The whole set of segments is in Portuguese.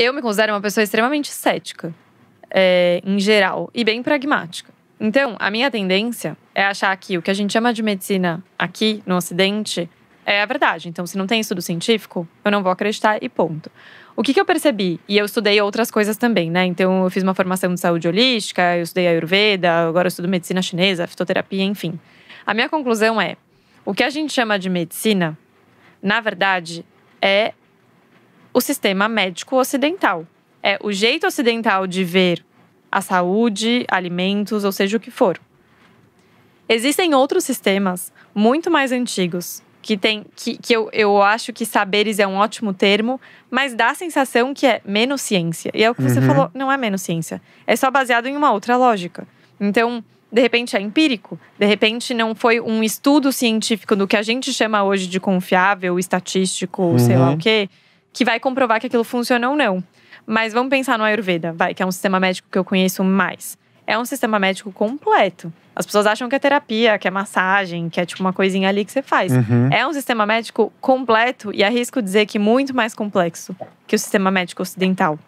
Eu me considero uma pessoa extremamente cética, é, em geral, e bem pragmática. Então, a minha tendência é achar que o que a gente chama de medicina aqui no Ocidente é a verdade. Então, se não tem estudo científico, eu não vou acreditar e ponto. O que, que eu percebi? E eu estudei outras coisas também, né? Então, eu fiz uma formação de saúde holística, eu estudei Ayurveda, agora eu estudo medicina chinesa, fitoterapia, enfim. A minha conclusão é: o que a gente chama de medicina, na verdade, é o sistema médico ocidental. É o jeito ocidental de ver a saúde, alimentos, ou seja o que for. Existem outros sistemas muito mais antigos que tem que, que eu, eu acho que saberes é um ótimo termo, mas dá a sensação que é menos ciência. E é o que uhum. você falou, não é menos ciência. É só baseado em uma outra lógica. Então, de repente é empírico, de repente não foi um estudo científico do que a gente chama hoje de confiável, estatístico, uhum. sei lá uhum. o quê que vai comprovar que aquilo funciona ou não. Mas vamos pensar no Ayurveda, vai, que é um sistema médico que eu conheço mais. É um sistema médico completo. As pessoas acham que é terapia, que é massagem, que é tipo uma coisinha ali que você faz. Uhum. É um sistema médico completo e arrisco dizer que muito mais complexo que o sistema médico ocidental.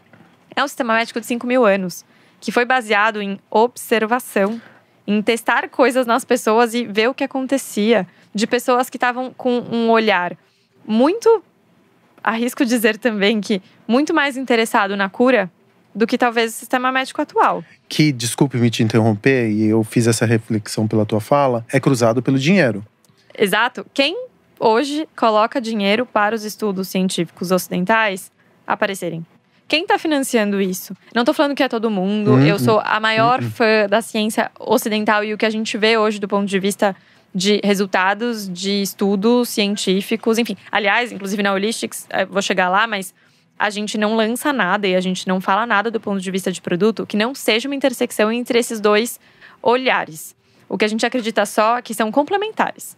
É um sistema médico de 5 mil anos, que foi baseado em observação, em testar coisas nas pessoas e ver o que acontecia, de pessoas que estavam com um olhar muito arrisco dizer também que muito mais interessado na cura do que talvez o sistema médico atual. Que, desculpe-me te interromper, e eu fiz essa reflexão pela tua fala, é cruzado pelo dinheiro. Exato. Quem hoje coloca dinheiro para os estudos científicos ocidentais aparecerem? Quem está financiando isso? Não estou falando que é todo mundo. Eu uhum. sou a maior uhum. fã da ciência ocidental e o que a gente vê hoje do ponto de vista de resultados de estudos científicos, enfim. Aliás, inclusive na Holistics, eh, vou chegar lá, mas a gente não lança nada e a gente não fala nada do ponto de vista de produto que não seja uma intersecção entre esses dois olhares. O que a gente acredita só é que são complementares.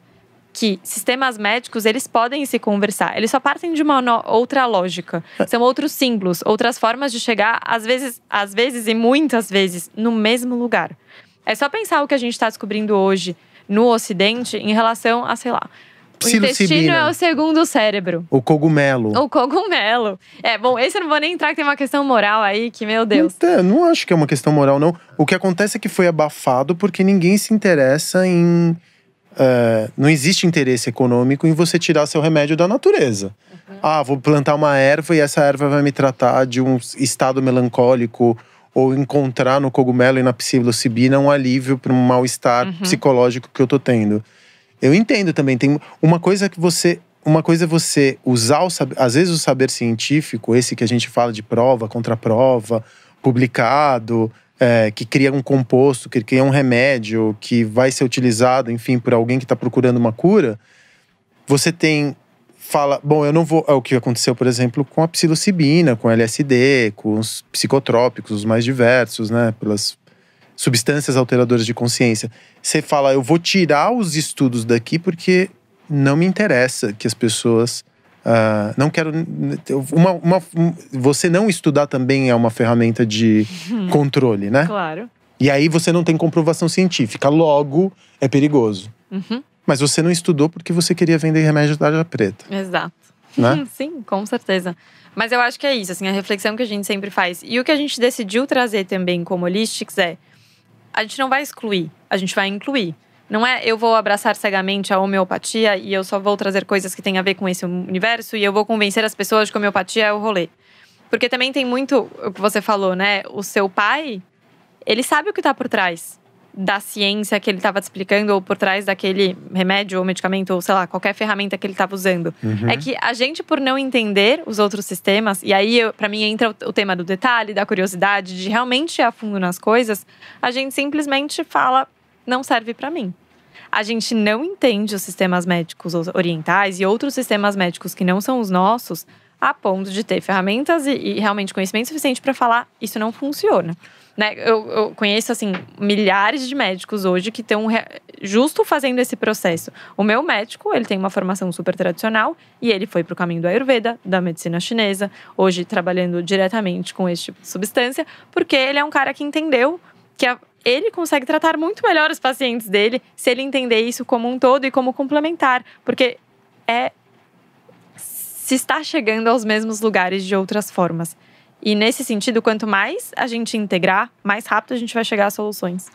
Que sistemas médicos, eles podem se conversar. Eles só partem de uma outra lógica. É. São outros símbolos, outras formas de chegar, às vezes, às vezes e muitas vezes, no mesmo lugar. É só pensar o que a gente está descobrindo hoje no Ocidente em relação a, sei lá, o intestino é o segundo cérebro. O cogumelo. O cogumelo. É, bom, esse eu não vou nem entrar, que tem uma questão moral aí, que meu Deus. Então, não acho que é uma questão moral, não. O que acontece é que foi abafado porque ninguém se interessa em. Uh, não existe interesse econômico em você tirar seu remédio da natureza. Uhum. Ah, vou plantar uma erva e essa erva vai me tratar de um estado melancólico ou encontrar no cogumelo e na psilocibina um alívio para um mal-estar uhum. psicológico que eu tô tendo. Eu entendo também, tem uma coisa que você uma coisa é você usar o saber, às vezes o saber científico, esse que a gente fala de prova, contraprova, publicado, é, que cria um composto, que cria um remédio, que vai ser utilizado, enfim, por alguém que está procurando uma cura. Você tem fala, bom, eu não vou. É o que aconteceu, por exemplo, com a psilocibina, com LSD, com os psicotrópicos, os mais diversos, né? Pelas substâncias alteradoras de consciência. Você fala, eu vou tirar os estudos daqui porque não me interessa que as pessoas. Uh, não quero. Uma, uma, você não estudar também é uma ferramenta de uhum. controle, né? Claro. E aí você não tem comprovação científica, logo é perigoso. Uhum. Mas você não estudou porque você queria vender remédio da tarja preta. Exato. Né? Sim, com certeza. Mas eu acho que é isso, assim, a reflexão que a gente sempre faz. E o que a gente decidiu trazer também como Holistics é: a gente não vai excluir, a gente vai incluir. Não é eu vou abraçar cegamente a homeopatia e eu só vou trazer coisas que têm a ver com esse universo e eu vou convencer as pessoas de que homeopatia é o rolê. Porque também tem muito o que você falou, né? O seu pai, ele sabe o que está por trás da ciência que ele estava te explicando, ou por trás daquele remédio ou medicamento, ou sei lá, qualquer ferramenta que ele estava usando. Uhum. É que a gente, por não entender os outros sistemas, e aí para mim entra o, tema do detalhe, da curiosidade, de realmente ir a fundo nas coisas, a gente simplesmente fala, não serve para mim. A gente não entende os sistemas médicos orientais e outros sistemas médicos que não são os nossos, a ponto de ter ferramentas e, e realmente conhecimento suficiente para falar, isso não funciona né? Eu, eu, conheço, assim, milhares de médicos hoje que estão justo fazendo esse processo. O meu médico, ele tem uma formação super tradicional e ele foi para o caminho do Ayurveda, da medicina chinesa, hoje trabalhando diretamente com esse tipo de substância, porque ele é um cara que entendeu que a, ele consegue tratar muito melhor os pacientes dele se ele entender isso como um todo e como complementar, porque é se está chegando aos mesmos lugares de outras formas. E nesse sentido, quanto mais a gente integrar, mais rápido a gente vai chegar às soluções.